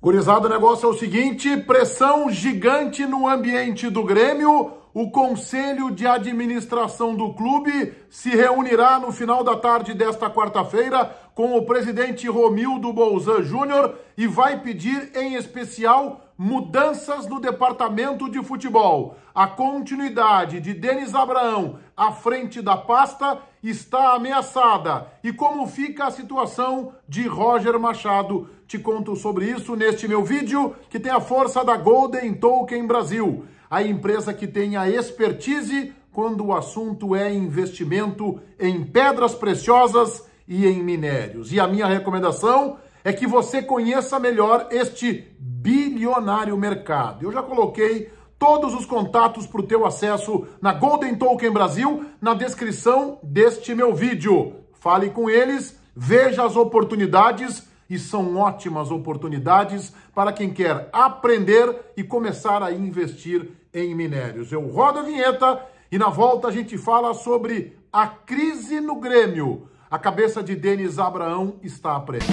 Gurizada, o negócio é o seguinte: pressão gigante no ambiente do Grêmio. O conselho de administração do clube se reunirá no final da tarde desta quarta-feira com o presidente Romildo Bolzan Júnior e vai pedir, em especial, mudanças no departamento de futebol. A continuidade de Denis Abraão à frente da pasta está ameaçada. E como fica a situação de Roger Machado? Te conto sobre isso neste meu vídeo, que tem a força da Golden Token Brasil, a empresa que tem a expertise quando o assunto é investimento em pedras preciosas e em minérios. E a minha recomendação é que você conheça melhor este bilionário mercado. Eu já coloquei todos os contatos para o teu acesso na Golden Token Brasil na descrição deste meu vídeo. Fale com eles, veja as oportunidades e são ótimas oportunidades para quem quer aprender e começar a investir em minérios. Eu rodo a vinheta e na volta a gente fala sobre a crise no Grêmio a cabeça de Denis Abraão está à presa.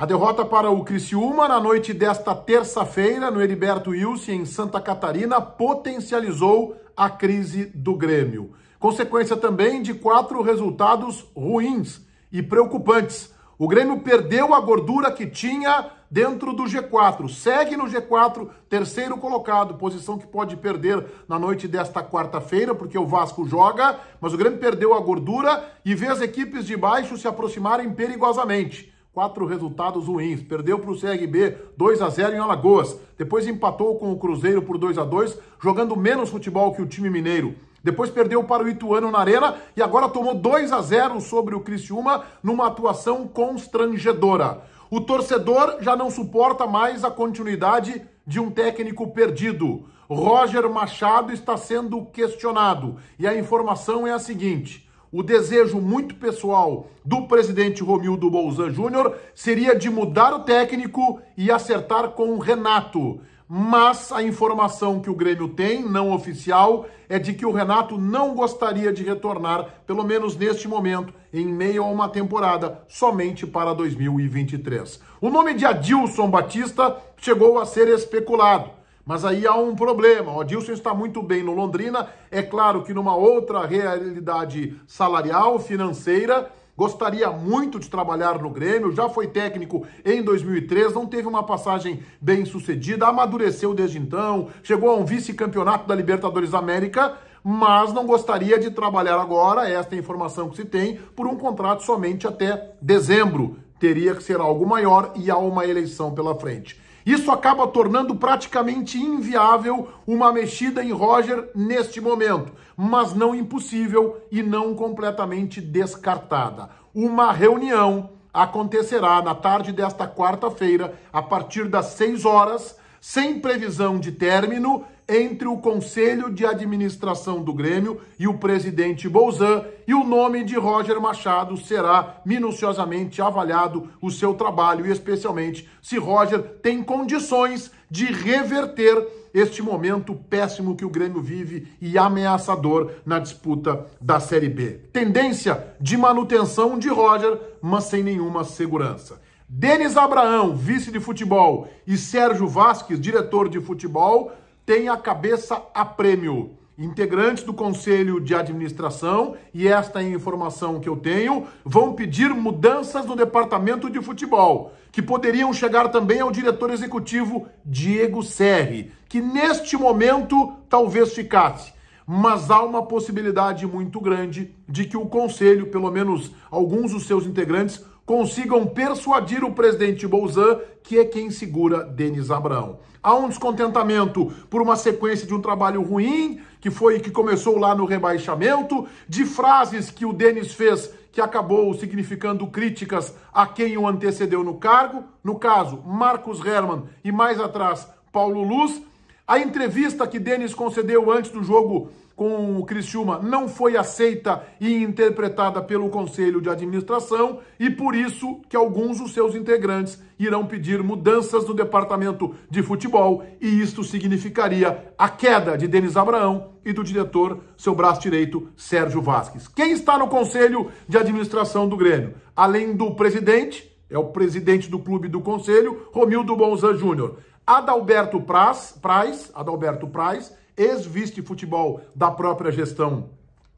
A derrota para o Criciúma na noite desta terça-feira no Heriberto Wilson em Santa Catarina potencializou a crise do Grêmio. Consequência também de quatro resultados ruins e preocupantes. O Grêmio perdeu a gordura que tinha dentro do G4. Segue no G4, terceiro colocado, posição que pode perder na noite desta quarta-feira, porque o Vasco joga, mas o Grêmio perdeu a gordura e vê as equipes de baixo se aproximarem perigosamente quatro resultados ruins. Perdeu para o CRB 2 a 0 em Alagoas. Depois empatou com o Cruzeiro por 2 a 2, jogando menos futebol que o time mineiro. Depois perdeu para o Ituano na Arena e agora tomou 2 a 0 sobre o Criciúma numa atuação constrangedora. O torcedor já não suporta mais a continuidade de um técnico perdido. Roger Machado está sendo questionado. E a informação é a seguinte: o desejo muito pessoal do presidente Romildo Bolzan Júnior seria de mudar o técnico e acertar com o Renato mas a informação que o Grêmio tem, não oficial, é de que o Renato não gostaria de retornar, pelo menos neste momento, em meio a uma temporada, somente para 2023. O nome de Adilson Batista chegou a ser especulado. Mas aí há um problema. O Adilson está muito bem no Londrina. É claro que numa outra realidade salarial, financeira, gostaria muito de trabalhar no Grêmio, já foi técnico em 2003, não teve uma passagem bem sucedida, amadureceu desde então, chegou a um vice-campeonato da Libertadores América, mas não gostaria de trabalhar agora, esta é a informação que se tem, por um contrato somente até dezembro. Teria que ser algo maior e há uma eleição pela frente. Isso acaba tornando praticamente inviável uma mexida em Roger neste momento, mas não impossível e não completamente descartada. Uma reunião acontecerá na tarde desta quarta-feira, a partir das 6 horas, sem previsão de término entre o conselho de administração do Grêmio e o presidente Bolzan, e o nome de Roger Machado será minuciosamente avaliado o seu trabalho, e especialmente se Roger tem condições de reverter este momento péssimo que o Grêmio vive e ameaçador na disputa da Série B. Tendência de manutenção de Roger, mas sem nenhuma segurança. Denis Abraão, vice de futebol, e Sérgio Vasques, diretor de futebol, tem a cabeça a prêmio, integrantes do conselho de administração, e esta é a informação que eu tenho, vão pedir mudanças no departamento de futebol, que poderiam chegar também ao diretor executivo Diego Serri, que neste momento talvez ficasse mas há uma possibilidade muito grande de que o conselho, pelo menos alguns dos seus integrantes, consigam persuadir o presidente Bolzan, que é quem segura Denis Abrão. Há um descontentamento por uma sequência de um trabalho ruim, que foi que começou lá no rebaixamento, de frases que o Denis fez que acabou significando críticas a quem o antecedeu no cargo, no caso, Marcos Herman e mais atrás, Paulo Luz. A entrevista que Denis concedeu antes do jogo com o Criciúma não foi aceita e interpretada pelo Conselho de Administração e por isso que alguns dos seus integrantes irão pedir mudanças no departamento de futebol e isto significaria a queda de Denis Abraão e do diretor, seu braço direito, Sérgio Vasques. Quem está no Conselho de Administração do Grêmio? Além do presidente, é o presidente do clube do Conselho, Romildo Bonzan Júnior. Adalberto Praz, Praz, Adalberto Praz, ex-vice futebol da própria gestão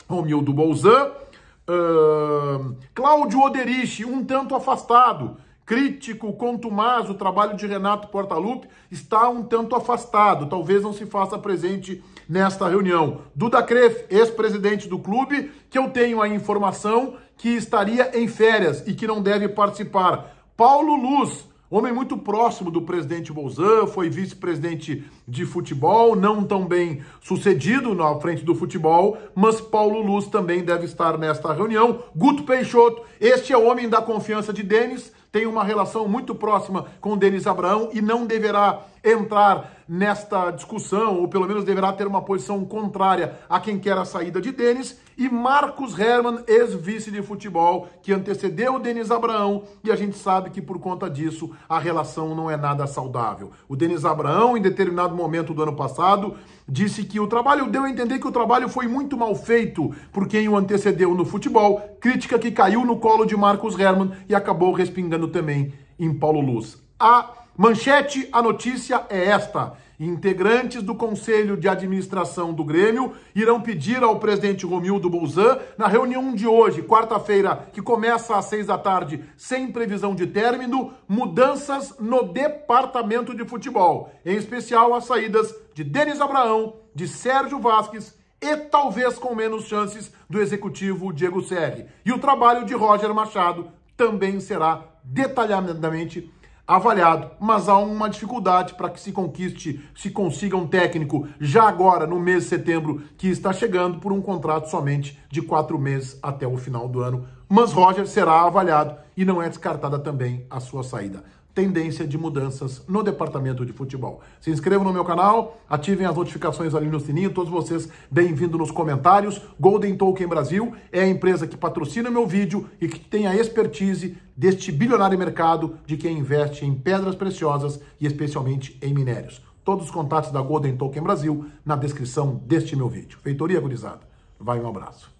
Romildo Bolzan, uh, Cláudio Oderich, um tanto afastado, crítico, contumaz, o trabalho de Renato Portaluppi está um tanto afastado, talvez não se faça presente nesta reunião. Duda Cref, ex-presidente do clube, que eu tenho a informação que estaria em férias e que não deve participar. Paulo Luz, Homem muito próximo do presidente Bolzan, foi vice-presidente de futebol, não tão bem sucedido na frente do futebol, mas Paulo Luz também deve estar nesta reunião. Guto Peixoto, este é o homem da confiança de Denis, tem uma relação muito próxima com Denis Abraão e não deverá entrar nesta discussão, ou pelo menos deverá ter uma posição contrária a quem quer a saída de Denis, e Marcos Herman, ex-vice de futebol, que antecedeu o Denis Abraão, e a gente sabe que por conta disso a relação não é nada saudável. O Denis Abraão, em determinado momento do ano passado, disse que o trabalho deu a entender que o trabalho foi muito mal feito por quem o antecedeu no futebol, crítica que caiu no colo de Marcos Herman e acabou respingando também em Paulo Luz. A Manchete, a notícia é esta. Integrantes do Conselho de Administração do Grêmio irão pedir ao presidente Romildo Bolzan, na reunião de hoje, quarta-feira, que começa às seis da tarde, sem previsão de término, mudanças no departamento de futebol, em especial as saídas de Denis Abraão, de Sérgio Vasques e talvez com menos chances do executivo Diego Serri. E o trabalho de Roger Machado também será detalhadamente avaliado, mas há uma dificuldade para que se conquiste, se consiga um técnico já agora no mês de setembro que está chegando por um contrato somente de quatro meses até o final do ano. Mas Roger será avaliado e não é descartada também a sua saída tendência de mudanças no departamento de futebol. Se inscrevam no meu canal, ativem as notificações ali no sininho, todos vocês bem-vindos nos comentários. Golden Token Brasil é a empresa que patrocina meu vídeo e que tem a expertise deste bilionário mercado de quem investe em pedras preciosas e especialmente em minérios. Todos os contatos da Golden Token Brasil na descrição deste meu vídeo. Feitoria Gurizada. Vai um abraço.